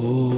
Oh.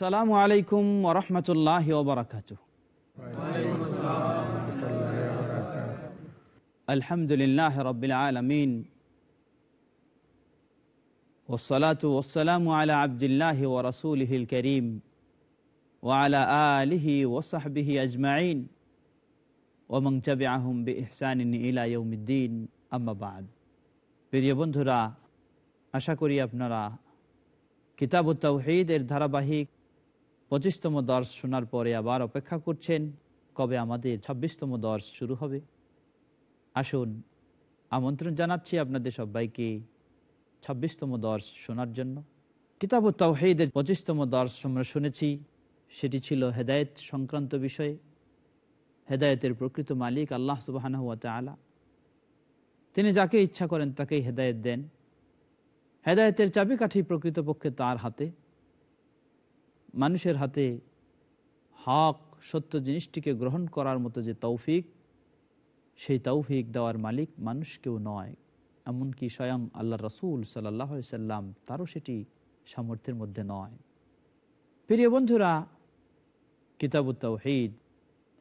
আসসালামু আলাইকুম ওরহমতুল্লাহ ওবরাকাত আলহামদুলিল্লাহ রবিল আলমিন ওসলাত ওসালাম আলা আবদুল্লাহ ও রসুলহিল করিম ওয়ালা আলিহি ওসাহবিহি আজমাইন ওমং চবে আহম বি ইহসানিন ইলাইউমুদ্দিন আম্মাবাদ প্রিয় বন্ধুরা আশা করি আপনারা কিতাব তাওহিদ এর ধারাবাহিক পঁচিশতম দর্শ শোনার পরে আবার অপেক্ষা করছেন কবে আমাদের ছাব্বিশতম দর্শ শুরু হবে আসুন আমন্ত্রণ জানাচ্ছি আপনাদের সবাইকে ছাব্বিশতম দর্শ শোনার জন্য কিতাব হেদের পঁচিশতম দর্শ আমরা শুনেছি সেটি ছিল হেদায়েত সংক্রান্ত বিষয়ে হেদায়েতের প্রকৃত মালিক আল্লাহ সুবাহান হাত আলা তিনি যাকে ইচ্ছা করেন তাকেই হেদায়েত দেন হেদায়েতের চাবিকাঠি প্রকৃতপক্ষে তার হাতে মানুষের হাতে হক সত্য জিনিসটিকে গ্রহণ করার মতো যে তৌফিক সেই তৌফিক দেওয়ার মালিক মানুষ কেউ নয় এমনকি স্বয়ং আল্লাহ রসুল সাল্লাহ সাল্লাম তারও সেটি সামর্থ্যের মধ্যে নয় প্রিয় বন্ধুরা কিতাবু তৌহিদ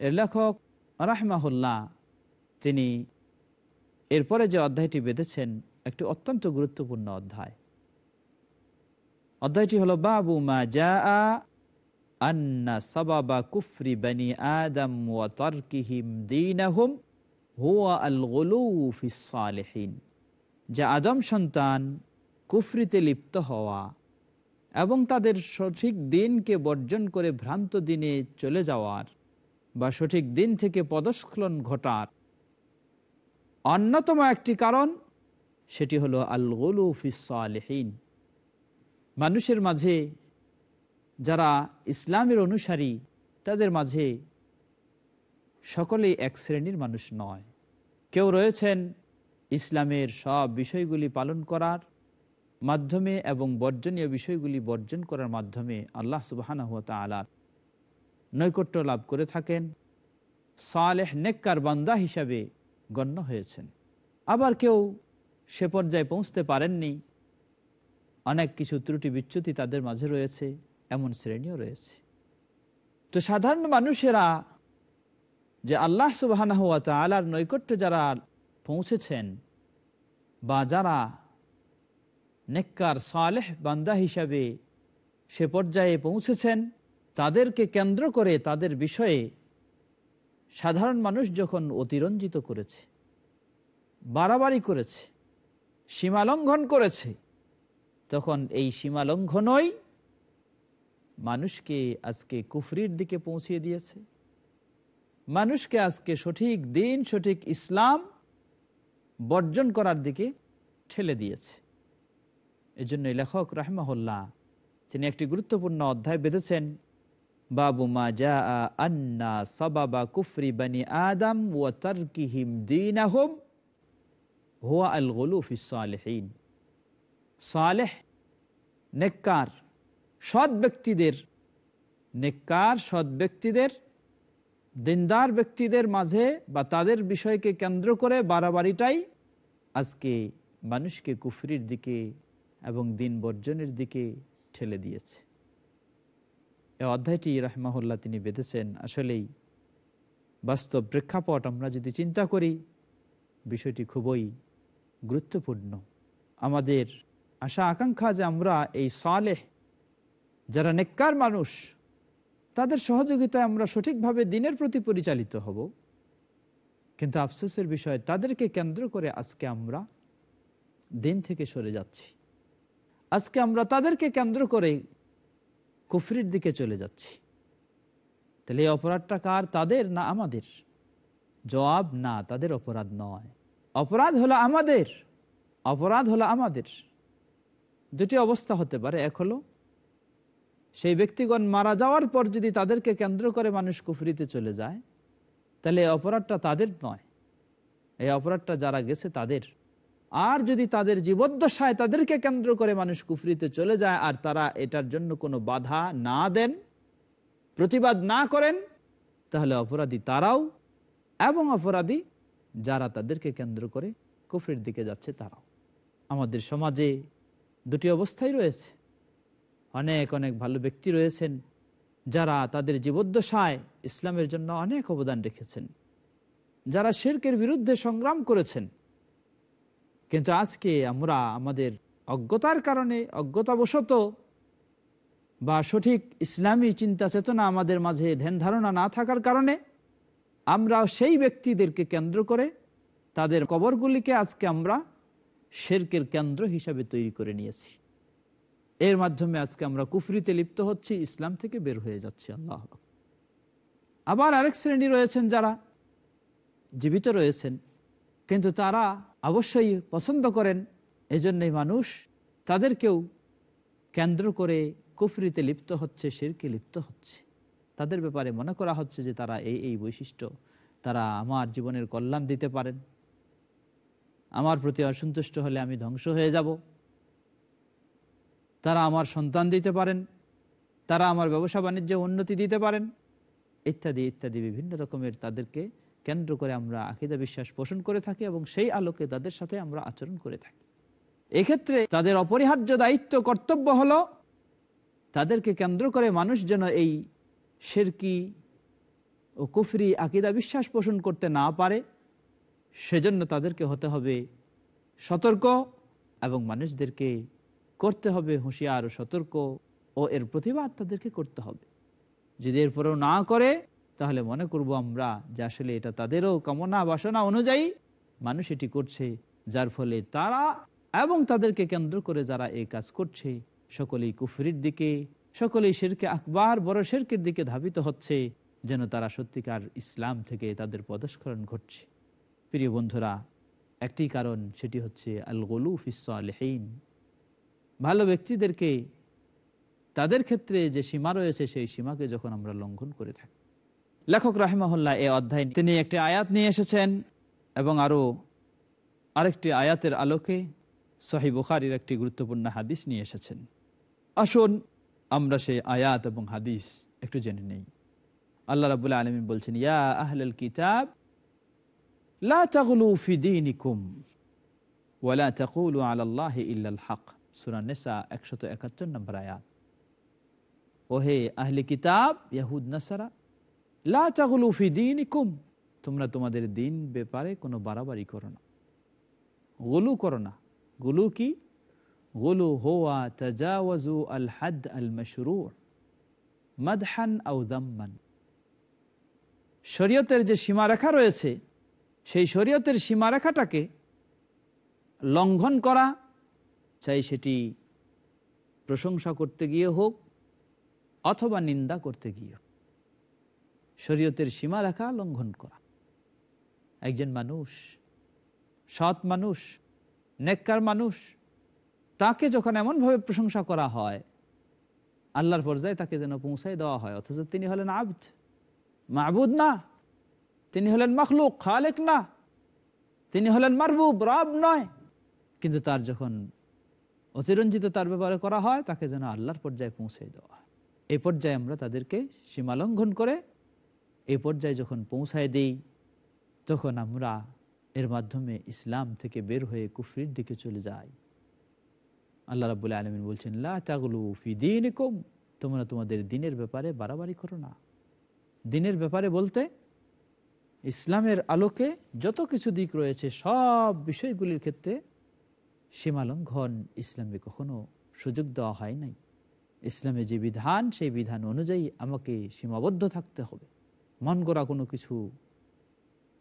এর লেখক রাহমাহুল্লাহ তিনি এরপরে যে অধ্যায়টি বেঁধেছেন একটি অত্যন্ত গুরুত্বপূর্ণ অধ্যায় অধ্যায়টি হলো বাবু মা যা আন্না সবাবা কুফরি বানি আদম ওয়া তারকিহিম যা আদম সন্তান কুফরিতে লিপ্ত হওয়া এবং তাদের সঠিক দিনকে বর্জন করে ভ্রান্ত দিনে চলে যাওয়ার বা সঠিক দিন থেকে পদস্খলন ঘটার অন্যতম একটি কারণ সেটি হলো আল গুলু আলহীন মানুষের মাঝে যারা ইসলামের অনুসারী তাদের মাঝে সকলেই এক শ্রেণীর মানুষ নয় কেউ রয়েছেন ইসলামের সব বিষয়গুলি পালন করার মাধ্যমে এবং বর্জনীয় বিষয়গুলি বর্জন করার মাধ্যমে আল্লাহ সুবাহানা হুয়া তালার নৈকট্য লাভ করে থাকেন সালেহ নেককার বান্দা হিসাবে গণ্য হয়েছেন আবার কেউ সে পর্যায়ে পৌঁছতে পারেননি অনেক কিছু ত্রুটি বিচ্যুতি তাদের মাঝে রয়েছে এমন শ্রেণীও রয়েছে তো সাধারণ মানুষেরা যে আল্লাহ সুবাহ আলার নৈকট্য যারা পৌঁছেছেন বা যারা নেককার সালেহ বান্দা হিসাবে সে পর্যায়ে পৌঁছেছেন তাদেরকে কেন্দ্র করে তাদের বিষয়ে সাধারণ মানুষ যখন অতিরঞ্জিত করেছে বাড়াবাড়ি করেছে সীমালঙ্ঘন করেছে তখন এই সীমা লঙ্ঘনই মানুষকে আজকে কুফরির দিকে পৌঁছিয়ে দিয়েছে মানুষকে আজকে সঠিক দিন সঠিক ইসলাম বর্জন করার দিকে ঠেলে দিয়েছে এই জন্য লেখক রাহমাহুল্লাহ তিনি একটি গুরুত্বপূর্ণ অধ্যায় বেঁধেছেন বাবু মা যা আন্না সবাবা কুফরি বানি আদম ও তার্কিহিম দিন আহম আল গলু ফিস সালেহ নেককার সৎ ব্যক্তিদের নেককার সৎ ব্যক্তিদের দিনদার ব্যক্তিদের মাঝে বা তাদের বিষয়কে কেন্দ্র করে বাড়াবাড়িটাই আজকে মানুষকে কুফরির দিকে এবং দিন বর্জনের দিকে ঠেলে দিয়েছে এ অধ্যায়টি রহমাহুল্লাহ তিনি বেঁধেছেন আসলেই বাস্তব প্রেক্ষাপট আমরা যদি চিন্তা করি বিষয়টি খুবই গুরুত্বপূর্ণ আমাদের আশা আকাঙ্ক্ষা যে আমরা এই সালে যারা নেককার মানুষ তাদের সহযোগিতায় আমরা সঠিকভাবে দিনের প্রতি পরিচালিত হব কিন্তু আফসোসের বিষয় তাদেরকে কেন্দ্র করে আজকে আমরা দিন থেকে সরে যাচ্ছি আজকে আমরা তাদেরকে কেন্দ্র করে কুফরির দিকে চলে যাচ্ছি তাহলে এই অপরাধটা কার তাদের না আমাদের জবাব না তাদের অপরাধ নয় অপরাধ হলো আমাদের অপরাধ হলো আমাদের দুটি অবস্থা হতে পারে এক হলো সেই ব্যক্তিগণ মারা যাওয়ার পর যদি তাদেরকে কেন্দ্র করে মানুষ কুফরিতে চলে যায় তাহলে এই অপরাধটা তাদের নয় এই অপরাধটা যারা গেছে তাদের আর যদি তাদের জীবদ্দশায় তাদেরকে কেন্দ্র করে মানুষ কুফরিতে চলে যায় আর তারা এটার জন্য কোনো বাধা না দেন প্রতিবাদ না করেন তাহলে অপরাধী তারাও এবং অপরাধী যারা তাদেরকে কেন্দ্র করে কুফরির দিকে যাচ্ছে তারাও আমাদের সমাজে দুটি অবস্থাই রয়েছে অনেক অনেক ভালো ব্যক্তি রয়েছেন যারা তাদের জীবদ্দশায় ইসলামের জন্য অনেক অবদান রেখেছেন যারা শেরকের বিরুদ্ধে সংগ্রাম করেছেন কিন্তু আজকে আমরা আমাদের অজ্ঞতার কারণে অজ্ঞতাবশত বা সঠিক ইসলামী চিন্তা চেতনা আমাদের মাঝে ধ্যান ধারণা না থাকার কারণে আমরা সেই ব্যক্তিদেরকে কেন্দ্র করে তাদের কবরগুলিকে আজকে আমরা শেরকের কেন্দ্র হিসাবে তৈরি করে নিয়েছি এর মাধ্যমে আজকে আমরা কুফরিতে লিপ্ত হচ্ছি ইসলাম থেকে বের হয়ে যাচ্ছি আল্লাহ আবার আরেক শ্রেণী রয়েছেন যারা জীবিত রয়েছেন কিন্তু তারা অবশ্যই পছন্দ করেন এজন্যই মানুষ তাদেরকেও কেন্দ্র করে কুফরিতে লিপ্ত হচ্ছে শেরকে লিপ্ত হচ্ছে তাদের ব্যাপারে মনে করা হচ্ছে যে তারা এই এই বৈশিষ্ট্য তারা আমার জীবনের কল্যাণ দিতে পারেন আমার প্রতি অসন্তুষ্ট হলে আমি ধ্বংস হয়ে যাব তারা আমার সন্তান দিতে পারেন তারা আমার ব্যবসা বাণিজ্যে উন্নতি দিতে পারেন ইত্যাদি ইত্যাদি বিভিন্ন রকমের তাদেরকে কেন্দ্র করে আমরা আকিদা বিশ্বাস পোষণ করে থাকি এবং সেই আলোকে তাদের সাথে আমরা আচরণ করে থাকি এক্ষেত্রে তাদের অপরিহার্য দায়িত্ব কর্তব্য হলো তাদেরকে কেন্দ্র করে মানুষ যেন এই শেরকি ও কুফরি আকিদা বিশ্বাস পোষণ করতে না পারে সেজন্য তাদেরকে হতে হবে সতর্ক এবং মানুষদেরকে করতে হবে হুঁশিয়ার ও সতর্ক ও এর প্রতিবাদ তাদেরকে করতে হবে যদি এরপরেও না করে তাহলে মনে করব আমরা যে আসলে এটা তাদেরও কামনা বাসনা অনুযায়ী মানুষ এটি করছে যার ফলে তারা এবং তাদেরকে কেন্দ্র করে যারা এই কাজ করছে সকলেই কুফরির দিকে সকলেই শেরকে আকবার বড় শেরকের দিকে ধাবিত হচ্ছে যেন তারা সত্যিকার ইসলাম থেকে তাদের পদস্করণ ঘটছে প্রিয় বন্ধুরা একটি কারণ সেটি হচ্ছে আল গলু ফিসালেহীন ভালো ব্যক্তিদেরকে তাদের ক্ষেত্রে যে সীমা রয়েছে সেই সীমাকে যখন আমরা লঙ্ঘন করে থাকি লেখক রাহেমহল্লা এ অধ্যায় তিনি একটি আয়াত নিয়ে এসেছেন এবং আরও আরেকটি আয়াতের আলোকে সাহি বুখারির একটি গুরুত্বপূর্ণ হাদিস নিয়ে এসেছেন আসুন আমরা সেই আয়াত এবং হাদিস একটু জেনে নেই আল্লাহ রাবুল্লাহ আলমী বলছেন ইয়া আহলাল কিতাব লা তাগলু ফি দীনিকুম ওয়া লা তাকুলু আলা আল্লাহি ইল্লাল হক সূরা নিসা 171 নম্বর আয়াত ওহে আহলে কিতাব ইয়াহুদ নাসারা লা তাগলু ফি তোমরা তোমাদের দিন ব্যাপারে কোন বাড়াবাড়ি করো না গলু করো না গলু কি গলু হোয়া তাজাওয়াজু আল হাদ আল মশরুর মাদহান আউ দাম্মান শরীয়তের যে সীমারেখা রয়েছে সেই শরীয়তের সীমারেখাটাকে লঙ্ঘন করা চাই সেটি প্রশংসা করতে গিয়ে হোক অথবা নিন্দা করতে গিয়ে হোক শরীয়তের সীমারেখা লঙ্ঘন করা একজন মানুষ সৎ মানুষ নেককার মানুষ তাকে যখন এমনভাবে প্রশংসা করা হয় আল্লাহর পর্যায়ে তাকে যেন পৌঁছায় দেওয়া হয় অথচ তিনি হলেন আবদ মাহবুদ না তিনি হলেন মখলুক খালেক না তিনি হলেন মারবুব রব নয় কিন্তু তার যখন অতিরঞ্জিত তার ব্যাপারে করা হয় তাকে যেন আল্লাহর পর্যায়ে পৌঁছে দেওয়া হয় এই পর্যায়ে আমরা তাদেরকে সীমালঙ্ঘন করে এই পর্যায়ে যখন পৌঁছায় দেই তখন আমরা এর মাধ্যমে ইসলাম থেকে বের হয়ে কুফরির দিকে চলে যাই আল্লাহ রাবুল আলমিন বলছেন ফি দিন তোমরা তোমাদের দিনের ব্যাপারে বাড়াবাড়ি করো না দিনের ব্যাপারে বলতে ইসলামের আলোকে যত কিছু দিক রয়েছে সব বিষয়গুলির ক্ষেত্রে সীমালঙ্ঘন ইসলামে কখনো সুযোগ দেওয়া হয় নাই ইসলামে যে বিধান সেই বিধান অনুযায়ী আমাকে সীমাবদ্ধ থাকতে হবে মন করা কোনো কিছু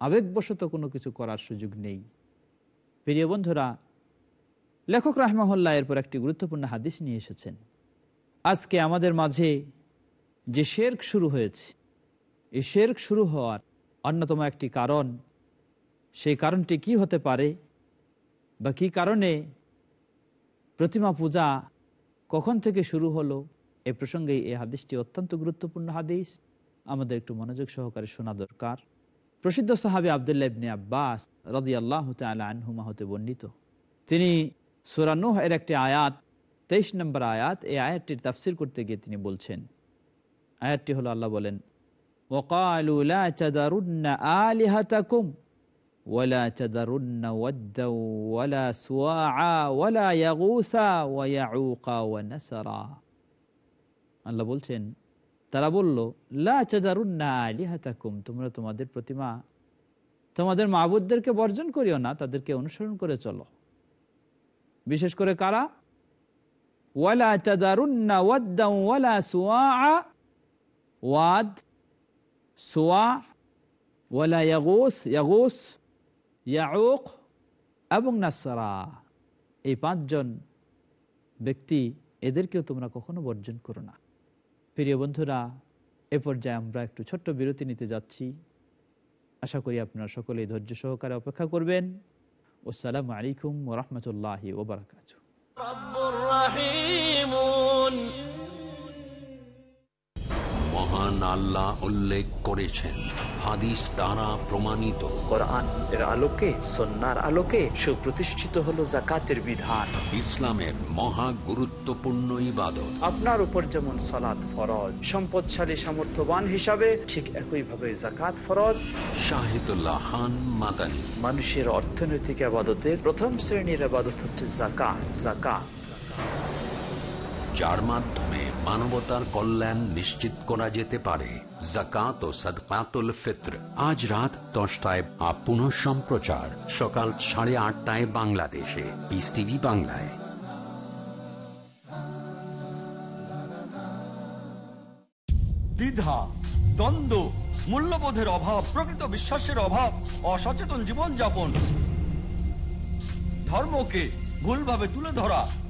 আবেগবশত কোনো কিছু করার সুযোগ নেই প্রিয় বন্ধুরা লেখক রাহমহল্লা এরপর একটি গুরুত্বপূর্ণ হাদিস নিয়ে এসেছেন আজকে আমাদের মাঝে যে শেরক শুরু হয়েছে এই শেরক শুরু হওয়ার অন্যতম একটি কারণ সেই কারণটি কি হতে পারে বা কি কারণে প্রতিমা পূজা কখন থেকে শুরু হলো এ প্রসঙ্গে এই হাদিসটি অত্যন্ত গুরুত্বপূর্ণ হাদিস আমাদের একটু মনোযোগ সহকারে শোনা দরকার প্রসিদ্ধ সাহাবি আবদুল্লাহ ইবনে আব্বাস রদি আল্লাহ আনহুমা হতে বর্ণিত তিনি সুরানুহ এর একটি আয়াত তেইশ নম্বর আয়াত এই আয়াতটির তাফসির করতে গিয়ে তিনি বলছেন আয়াতটি হলো আল্লাহ বলেন وقالوا لا تذرن آلهتكم ولا تذرن ودا ولا سواعا ولا يغوثا ويعوقا ونسرا الله بولتين ترى بولو لا تذرن آلهتكم تمرا تمادر پرتما তোমাদের মাহবুদদেরকে বর্জন করিও না তাদেরকে অনুসরণ করে চলো বিশেষ করে কারা ওয়াদ সোয়া ওয়ালা ইয়াগুস ইয়াগুস ইয়াউক এবং নাসারা এই পাঁচজন ব্যক্তি এদেরকেও তোমরা কখনো বর্জন করো না প্রিয় বন্ধুরা এ পর্যায়ে আমরা একটু ছোট্ট বিরতি নিতে যাচ্ছি আশা করি আপনারা সকলেই ধৈর্য সহকারে অপেক্ষা করবেন আসসালামু আলাইকুম ওরহমতুল্লাহ ওবরাকাত মহান আল্লাহ উল্লেখ করেছেন হাদিস দ্বারা প্রমাণিত কোরআন এর আলোকে সন্ন্যার আলোকে সুপ্রতিষ্ঠিত হলো জাকাতের বিধান ইসলামের মহা গুরুত্বপূর্ণ ইবাদত আপনার উপর যেমন সালাত ফরজ সম্পদশালী সামর্থ্যবান হিসাবে ঠিক একইভাবে জাকাত ফরজ শাহিদুল্লাহ খান মাদানী মানুষের অর্থনৈতিক আবাদতের প্রথম শ্রেণীর আবাদত হচ্ছে জাকাত জাকাত যার মাধ্যমে মানবতার কল্যাণ নিশ্চিত করা যেতে পারে জাকাত ও সদকাতুল ফিত্র আজ রাত দশটায় আপন সম্প্রচার সকাল সাড়ে আটটায় বাংলাদেশে পিস টিভি বাংলায় দ্বিধা দ্বন্দ্ব মূল্যবোধের অভাব প্রকৃত বিশ্বাসের অভাব অসচেতন জীবনযাপন ধর্মকে ভুলভাবে তুলে ধরা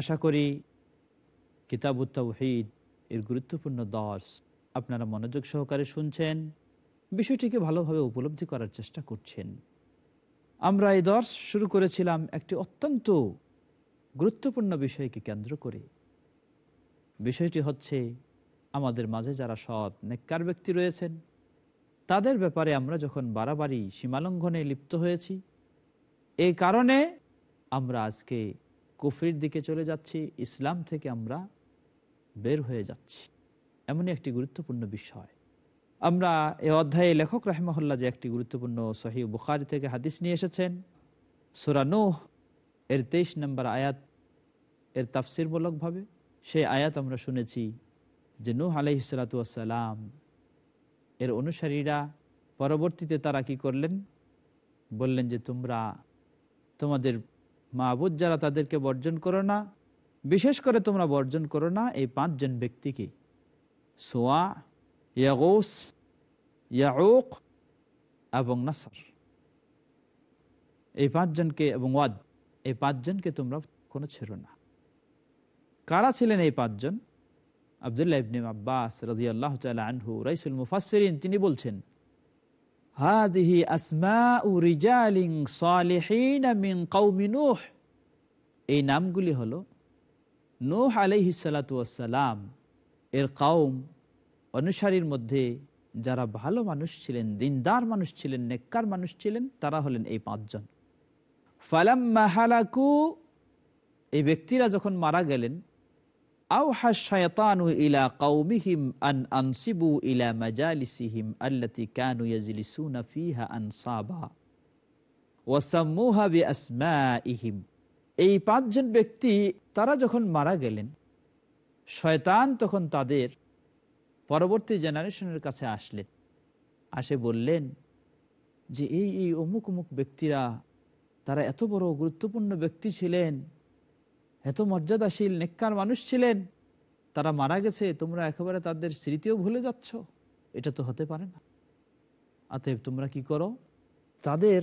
আশা করি কিতাবুত্তাউহিদ এর গুরুত্বপূর্ণ দর্শ আপনারা মনোযোগ সহকারে শুনছেন বিষয়টিকে ভালোভাবে উপলব্ধি করার চেষ্টা করছেন আমরা এই দর্শ শুরু করেছিলাম একটি অত্যন্ত গুরুত্বপূর্ণ বিষয়কে কেন্দ্র করে বিষয়টি হচ্ছে আমাদের মাঝে যারা সৎ নেককার ব্যক্তি রয়েছেন তাদের ব্যাপারে আমরা যখন বাড়াবাড়ি সীমালঙ্ঘনে লিপ্ত হয়েছি এই কারণে আমরা আজকে কুফরির দিকে চলে যাচ্ছি ইসলাম থেকে আমরা বের হয়ে যাচ্ছি এমনই একটি গুরুত্বপূর্ণ বিষয় আমরা এ অধ্যায়ে লেখক রাহেমহল্লা যে একটি গুরুত্বপূর্ণ সহি বুখারি থেকে হাদিস নিয়ে এসেছেন সুরানুহ এর তেইশ নম্বর আয়াত এর তাফসিরমূলকভাবে সেই আয়াত আমরা শুনেছি যে নুহ আলহ সালাতাম এর অনুসারীরা পরবর্তীতে তারা কি করলেন বললেন যে তোমরা তোমাদের মাহবুদ যারা তাদেরকে বর্জন করো না বিশেষ করে তোমরা বর্জন করো না এই পাঁচজন ব্যক্তিকে সোয়া ইয়াগোস ইয়াউক এবং নাসার এই পাঁচজনকে এবং ওয়াদ এই পাঁচজনকে তোমরা কোনো ছিল না কারা ছিলেন এই পাঁচজন আবদুল্লাহ ইবনিম আব্বাস রাজিয়াল্লাহ তাল আনহু রাইসুল মুফাসরিন তিনি বলছেন হাদিহি আসমা উ রিজালিং সালেহীন মিন কৌমি নুহ এই নামগুলি হল নূহ আলহি সালাতাম এর কৌম অনুসারীর মধ্যে যারা ভালো মানুষ ছিলেন দিনদার মানুষ ছিলেন নেককার মানুষ ছিলেন তারা হলেন এই পাঁচজন ফালাম মাহালাকু এই ব্যক্তিরা যখন মারা গেলেন শয়তানু ইলা আন আনসিবু ইলা কানু এই পাঁচজন ব্যক্তি তারা যখন মারা গেলেন শয়তান তখন তাদের পরবর্তী জেনারেশনের কাছে আসলেন আসে বললেন যে এই এই অমুক অমুক ব্যক্তিরা তারা এত বড় গুরুত্বপূর্ণ ব্যক্তি ছিলেন এত মর্যাদাশীল নেককার মানুষ ছিলেন তারা মারা গেছে তোমরা একেবারে তাদের স্মৃতিও ভুলে যাচ্ছ এটা তো হতে পারে না অতএব তোমরা কি করো তাদের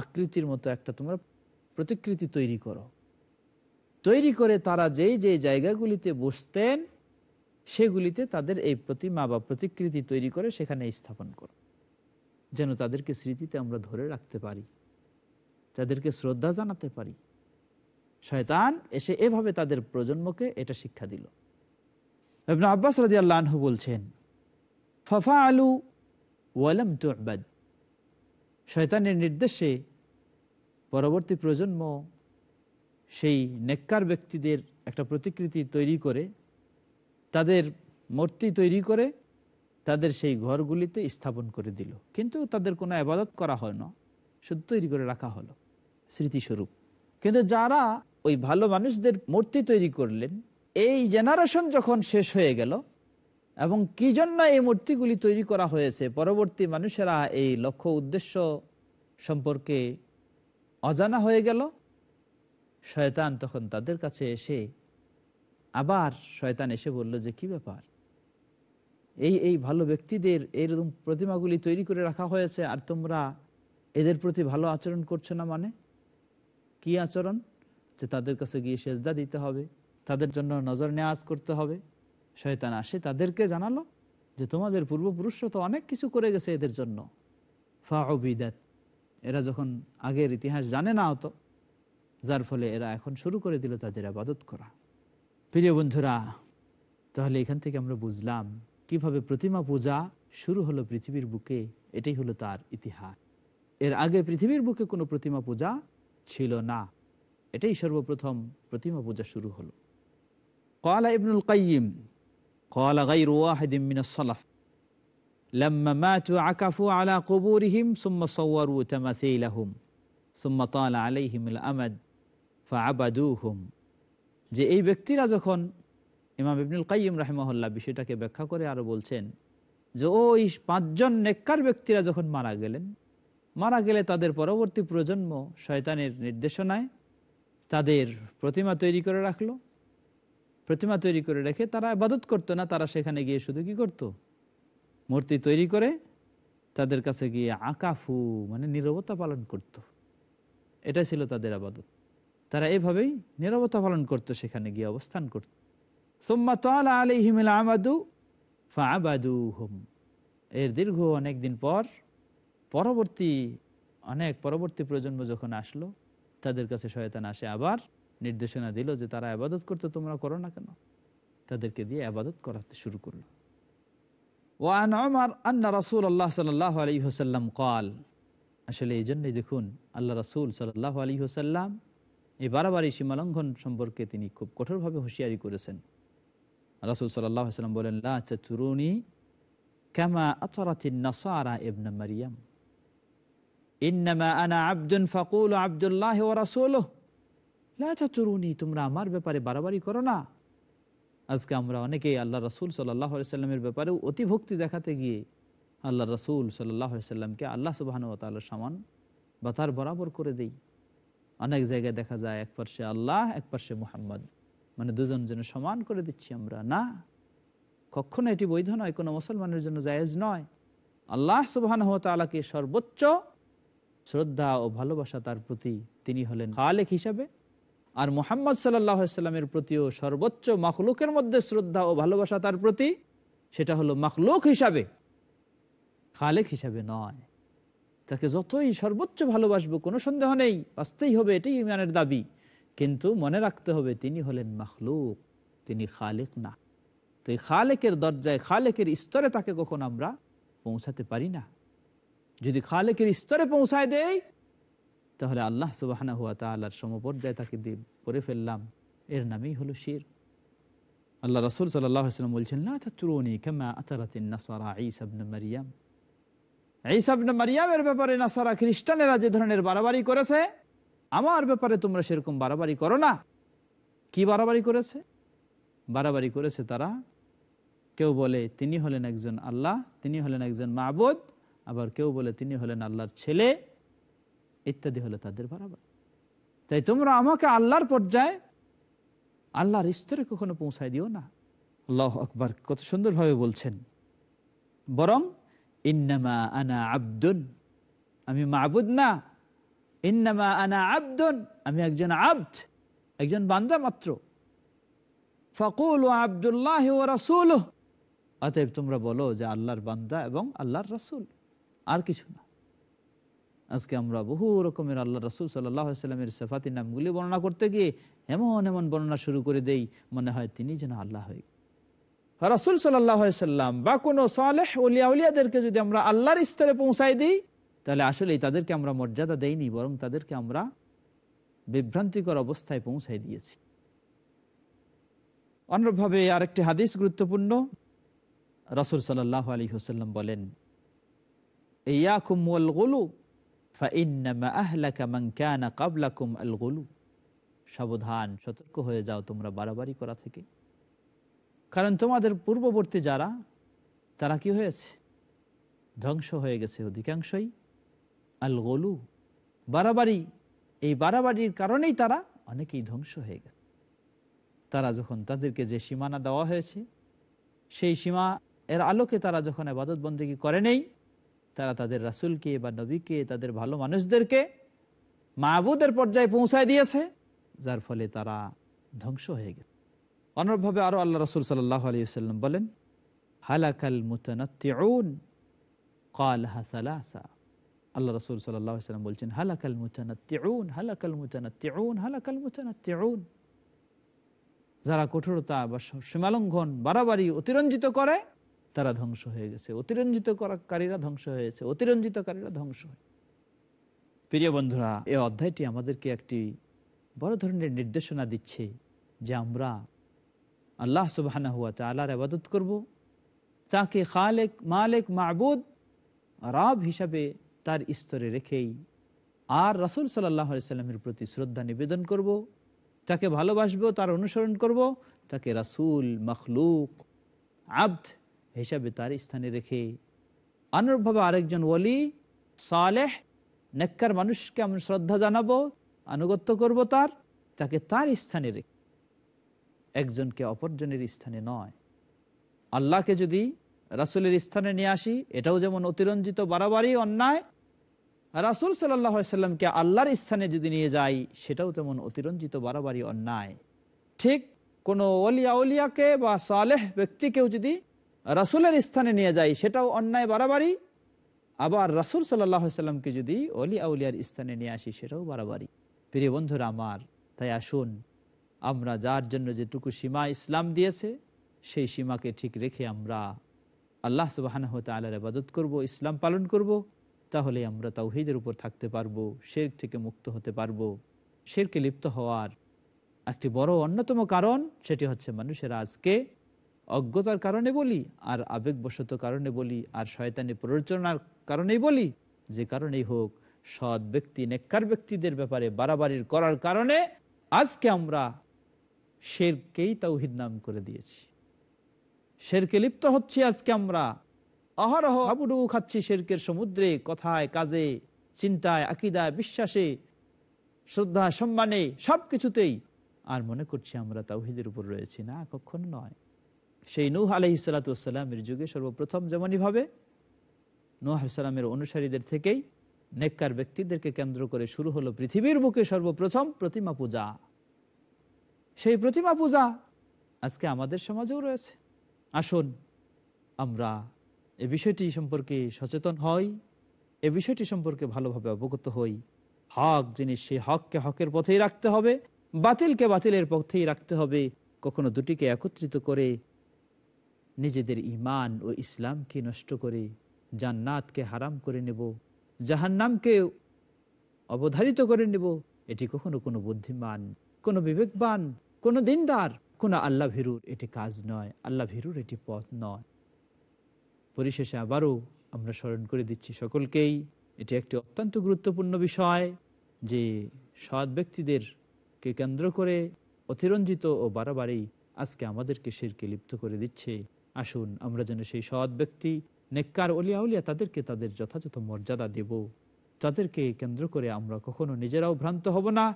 আকৃতির মতো একটা তোমরা প্রতিকৃতি তৈরি করো তৈরি করে তারা যেই যে জায়গাগুলিতে বসতেন সেগুলিতে তাদের এই প্রতিমা বা প্রতিকৃতি তৈরি করে সেখানে স্থাপন করো যেন তাদেরকে স্মৃতিতে আমরা ধরে রাখতে পারি তাদেরকে শ্রদ্ধা জানাতে পারি শয়তান এসে এভাবে তাদের প্রজন্মকে এটা শিক্ষা দিল আব্বাস রাজি আল্লাহু বলছেন ফাফা আলু ওয়ালাম তুবাদ শয়তানের নির্দেশে পরবর্তী প্রজন্ম সেই নেককার ব্যক্তিদের একটা প্রতিকৃতি তৈরি করে তাদের মূর্তি তৈরি করে তাদের সেই ঘরগুলিতে স্থাপন করে দিল কিন্তু তাদের কোনো আবাদত করা হয় না শুধু তৈরি করে রাখা হলো স্মৃতিস্বরূপ কিন্তু যারা ওই ভালো মানুষদের মূর্তি তৈরি করলেন এই জেনারেশন যখন শেষ হয়ে গেল এবং কি জন্য এই মূর্তিগুলি তৈরি করা হয়েছে পরবর্তী মানুষেরা এই লক্ষ্য উদ্দেশ্য সম্পর্কে অজানা হয়ে গেল শয়তান তখন তাদের কাছে এসে আবার শয়তান এসে বলল যে কি ব্যাপার এই এই ভালো ব্যক্তিদের এইরকম প্রতিমাগুলি তৈরি করে রাখা হয়েছে আর তোমরা এদের প্রতি ভালো আচরণ করছো না মানে কি আচরণ যে তাদের কাছে গিয়ে সেজদা দিতে হবে তাদের জন্য নজর নেওয়াজ করতে হবে শয়তান আসে তাদেরকে জানালো যে তোমাদের পূর্বপুরুষরা তো অনেক কিছু করে গেছে এদের জন্য ফাহবিদাত এরা যখন আগের ইতিহাস জানে না হতো যার ফলে এরা এখন শুরু করে দিল তাদের আবাদত করা প্রিয় বন্ধুরা তাহলে এখান থেকে আমরা বুঝলাম কিভাবে প্রতিমা পূজা শুরু হলো পৃথিবীর বুকে এটাই হলো তার ইতিহাস এর আগে পৃথিবীর বুকে কোনো প্রতিমা পূজা ছিল না এটাই সর্বপ্রথম প্রতিমা পূজা শুরু হলো কলা ইবনুল কাইম কলা গাই রোয়াহিদিম মিনাসলাফ لما ماتوا عكفوا على قبورهم যে এই ব্যক্তিরা যখন ইমাম ইবনুল কাইম রাহেমহল্লা বিষয়টাকে ব্যাখ্যা করে আরো বলছেন যে ওই পাঁচজন নেককার ব্যক্তিরা যখন মারা গেলেন মারা গেলে তাদের পরবর্তী প্রজন্ম শয়তানের নির্দেশনায় তাদের প্রতিমা তৈরি করে রাখলো প্রতিমা তৈরি করে রেখে তারা আবাদত করতো না তারা সেখানে গিয়ে শুধু কি করত মূর্তি তৈরি করে তাদের কাছে গিয়ে আকাফু মানে নিরবতা পালন করত। এটা ছিল তাদের আবাদত তারা এভাবেই নিরবতা পালন করত সেখানে গিয়ে অবস্থান করত সোম্মা তালা আলিহিমিল আমাদু ফাবাদু হুম এর দীর্ঘ অনেক দিন পর পরবর্তী অনেক পরবর্তী প্রজন্ম যখন আসলো তাদের কাছে শয়তান আসে আবার নির্দেশনা দিল যে তারা আবাদত করতে তোমরা করো না কেন তাদেরকে দিয়ে আবাদত করাতে শুরু করলো রাসুল আল্লাহ সাল্লাহ কল আসলে এই জন্যই দেখুন আল্লাহ সাল্লাহ হোসাল্লাম এই সীমালঙ্ঘন সম্পর্কে তিনি খুব কঠোরভাবে হুঁশিয়ারি করেছেন রাসুল সাল্লাহ সাল্লাম বলেন চুরুনি এবনা মারিয়াম ইন্নামা আনা ফাকুল আবদুল্লাহ ও রাসুলহ তোমরা আমার ব্যাপারে বাড়াবাড়ি করো না আজকে আমরা অনেকেই আল্লাহ রসুল সাল্লাহ সাল্লামের ব্যাপারেও অতিভক্তি দেখাতে গিয়ে আল্লাহ রসুল সাল্লাহ সাল্লামকে আল্লাহ সুবাহানু তাল্লাহ সমান বা তার বরাবর করে দেই অনেক জায়গায় দেখা যায় এক পার্শ্বে আল্লাহ এক পার্শ্বে মোহাম্মদ মানে দুজন যেন সমান করে দিচ্ছি আমরা না কখনো এটি বৈধ নয় কোনো মুসলমানের জন্য জায়েজ নয় আল্লাহ সুবাহান হতালাকে সর্বোচ্চ শ্রদ্ধা ও ভালোবাসা তার প্রতি তিনি হলেন খালেক হিসাবে আর মোহাম্মদ সাল্লাহামের প্রতিও সর্বোচ্চ মখলুকের মধ্যে শ্রদ্ধা ও ভালোবাসা তার প্রতি সেটা হলো মখলুক হিসাবে খালেক হিসাবে নয় তাকে যতই সর্বোচ্চ ভালোবাসবো কোনো সন্দেহ নেই বাঁচতেই হবে এটাই ইমানের দাবি কিন্তু মনে রাখতে হবে তিনি হলেন মখলুক তিনি খালেক না তো এই খালেকের দরজায় খালেকের স্তরে তাকে কখন আমরা পৌঁছাতে পারি না যদি খালেকের স্তরে পৌঁছায় দেয় তাহলে আল্লাহ সুবাহানা হুয়া তাল্লাহর সমপর্যায় তাকে দিয়ে করে ফেললাম এর নামেই হলো শির আল্লাহ রসুল সাল্লাম বলছেন না তুরনি কেমা এই সব মারিয়াম ইসাবন মারিয়ামের ব্যাপারে না সারা খ্রিস্টানেরা যে ধরনের বাড়াবাড়ি করেছে আমার ব্যাপারে তোমরা সেরকম বাড়াবাড়ি করো না কি বারাবারি করেছে বাড়াবাড়ি করেছে তারা কেউ বলে তিনি হলেন একজন আল্লাহ তিনি হলেন একজন মাহবুদ আবার কেউ বলে তিনি হলেন আল্লাহর ছেলে ইত্যাদি হলে তাদের বরাবর তাই তোমরা আমাকে আল্লাহর পর্যায়ে আল্লাহর স্তরে কখনো পৌঁছায় দিও না আল্লাহ আকবার কত সুন্দরভাবে বলছেন বরং ইন্নামা আনা আব্দুন আমি মাবুদ না ইন্নামা আনা আব্দুন আমি একজন আব্দ একজন বান্দা মাত্র ফকুল ও আবদুল্লাহ ও রাসুল অতএব তোমরা বলো যে আল্লাহর বান্দা এবং আল্লাহর রাসুল আর কিছু না আজকে আমরা বহু রকমের আল্লাহ রসুল সাল্লামের সেফাতির নামগুলি বর্ণনা করতে গিয়ে এমন এমন বর্ণনা শুরু করে দেই মনে হয় তিনি যেন আল্লাহ হয়ে রাসুল সাল্লাম বা কোনো সালেহ উলিয়াউলিয়াদেরকে যদি আমরা আল্লাহর স্তরে পৌঁছাই দিই তাহলে আসলে তাদেরকে আমরা মর্যাদা দেইনি বরং তাদেরকে আমরা বিভ্রান্তিকর অবস্থায় পৌঁছাই দিয়েছি অন্যভাবে আরেকটি হাদিস গুরুত্বপূর্ণ রাসুল সাল্লাহ আলী হোসাল্লাম বলেন ইয়াকুম ওয়াল গুলু ফাইন্নামা আহলাকা মান কানা ক্বাবলাকুম আল গুলু সাবধান সতর্ক হয়ে যাও তোমরা বাড়াবাড়ি করা থেকে কারণ তোমাদের পূর্ববর্তী যারা তারা কি হয়েছে ধ্বংস হয়ে গেছে অধিকাংশই আল গলু বাড়াবাড়ি এই বাড়াবাড়ির কারণেই তারা অনেকেই ধ্বংস হয়ে গেছে তারা যখন তাদেরকে যে সীমানা দেওয়া হয়েছে সেই সীমা এর আলোকে তারা যখন আবাদতবন্দিগি করে নেই তারা তাদের রাসুলকে বা নবীকে তাদের ভালো মানুষদেরকে মাহবুদের পর্যায়ে পৌঁছায় দিয়েছে যার ফলে তারা ধ্বংস হয়ে গেছে অনুরূপভাবে আরো আল্লাহ রসুল সাল্লাহ আলী সাল্লাম বলেন হালাকাল কাল হাসালাসা আল্লাহ রসুল সাল্লাম বলছেন হালাকাল মুতানাত্তিউন হালাকাল মুতানাত্তিউন হালাকাল মুতানাত্তিউন যারা কঠোরতা বা সীমালঙ্ঘন বাড়াবাড়ি অতিরঞ্জিত করে তারা ধ্বংস হয়ে গেছে অতিরঞ্জিত কারীরা ধ্বংস হয়েছে অতিরঞ্জিতকারীরা ধ্বংস প্রিয় বন্ধুরা এ অধ্যায়টি আমাদেরকে একটি বড় ধরনের নির্দেশনা দিচ্ছে যে আমরা আল্লাহ সুবাহানা হুয়া তালার আবাদত করব তাকে খালেক মালেক মাবুদ রাব হিসাবে তার স্তরে রেখেই আর রাসুল সাল্লাহ সাল্লামের প্রতি শ্রদ্ধা নিবেদন করব তাকে ভালোবাসবো তার অনুসরণ করব তাকে রাসুল মখলুক আব্দ হিসাবে তার স্থানে রেখে অনুরূপভাবে আরেকজন ওলি সালেহ নেককার মানুষকে আমি শ্রদ্ধা জানাবো আনুগত্য করব তার তাকে তার স্থানে রেখে একজনকে অপরজনের স্থানে নয় আল্লাহকে যদি রাসুলের স্থানে নিয়ে আসি এটাও যেমন অতিরঞ্জিত বাড়াবাড়ি অন্যায় রাসুল সাল্লাহামকে আল্লাহর স্থানে যদি নিয়ে যাই সেটাও তেমন অতিরঞ্জিত বাড়াবাড়ি অন্যায় ঠিক কোনো অলিয়া অলিয়াকে বা সালেহ ব্যক্তিকেও যদি রাসুলের স্থানে নিয়ে যাই সেটাও অন্যায় বাড়াবাড়ি আবার রাসুল সাল্লাহ সাল্লামকে যদি অলি আউলিয়ার স্থানে নিয়ে আসি সেটাও বাড়াবাড়ি প্রিয় বন্ধুরা আমার তাই আসুন আমরা যার জন্য যেটুকু সীমা ইসলাম দিয়েছে সেই সীমাকে ঠিক রেখে আমরা আল্লাহ সুবাহানহ তালার আবাদত করব ইসলাম পালন করব তাহলে আমরা তাওহিদের উপর থাকতে পারবো শের থেকে মুক্ত হতে পারবো শেরকে লিপ্ত হওয়ার একটি বড় অন্যতম কারণ সেটি হচ্ছে মানুষের আজকে অজ্ঞতার কারণে বলি আর আবেগবশত কারণে বলি আর শয়তানি প্ররোচনার কারণেই বলি যে কারণেই হোক সৎ ব্যক্তি নেককার ব্যক্তিদের ব্যাপারে বাড়াবাড়ির করার কারণে আজকে আমরা শেরকেই তাওহিদ নাম করে দিয়েছি শেরকে লিপ্ত হচ্ছি আজকে আমরা অহরহ আবুডু খাচ্ছি শেরকের সমুদ্রে কথায় কাজে চিন্তায় আকিদায় বিশ্বাসে শ্রদ্ধা সম্মানে সবকিছুতেই আর মনে করছি আমরা তাওহিদের উপর রয়েছি না কখনো নয় সেই নূহ আলহ সালাতামের যুগে সর্বপ্রথম যেমনইভাবে নূহ সালামের অনুসারীদের থেকেই নেককার ব্যক্তিদেরকে কেন্দ্র করে শুরু হলো পৃথিবীর বুকে সর্বপ্রথম প্রতিমা পূজা সেই প্রতিমা পূজা আজকে আমাদের সমাজেও রয়েছে আসুন আমরা এ বিষয়টি সম্পর্কে সচেতন হই এ বিষয়টি সম্পর্কে ভালোভাবে অবগত হই হক জিনিস সেই হককে হকের পথেই রাখতে হবে বাতিলকে বাতিলের পথেই রাখতে হবে কখনো দুটিকে একত্রিত করে নিজেদের ইমান ও ইসলামকে নষ্ট করে জান্নাতকে হারাম করে নেব জাহান্নামকে অবধারিত করে নেব এটি কখনো কোনো বুদ্ধিমান কোনো বিবেকবান কোনো দিনদার কোনো আল্লাহ ভিরুর এটি কাজ নয় আল্লাহ ভিরুর এটি পথ নয় পরিশেষে আবারও আমরা স্মরণ করে দিচ্ছি সকলকেই এটি একটি অত্যন্ত গুরুত্বপূর্ণ বিষয় যে সৎ ব্যক্তিদেরকে কেন্দ্র করে অতিরঞ্জিত ও বারবারই আজকে আমাদেরকে শিরকে লিপ্ত করে দিচ্ছে আসুন আমরা যেন সেই সৎ ব্যক্তি নেককার অলিয়া উলিয়া তাদেরকে তাদের যথাযথ মর্যাদা দেব তাদেরকে কেন্দ্র করে আমরা কখনো নিজেরাও ভ্রান্ত হব না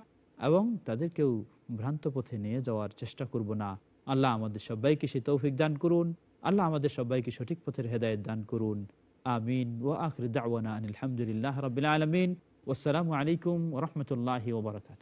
এবং তাদেরকেও ভ্রান্ত পথে নিয়ে যাওয়ার চেষ্টা করব না আল্লাহ আমাদের সবাইকে সে তৌফিক দান করুন আল্লাহ আমাদের সবাইকে সঠিক পথের হেদায়ত দান করুন আমিন ও আখরি দাওয়ানা আলহামদুলিল্লাহ রবিল আলমিন ওসসালামু আলাইকুম রহমতুল্লাহ ওবরাকাত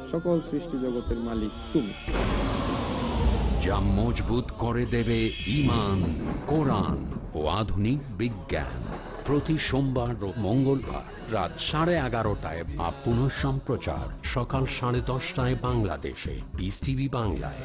সকল সৃষ্টি জগতের মালিক তুমি যা মজবুত করে দেবে ইমান কোরআন ও আধুনিক বিজ্ঞান প্রতি সোমবার ও মঙ্গলবার রাত সাড়ে এগারোটায় বা পুনঃ সম্প্রচার সকাল সাড়ে দশটায় বাংলাদেশে বিস টিভি বাংলায়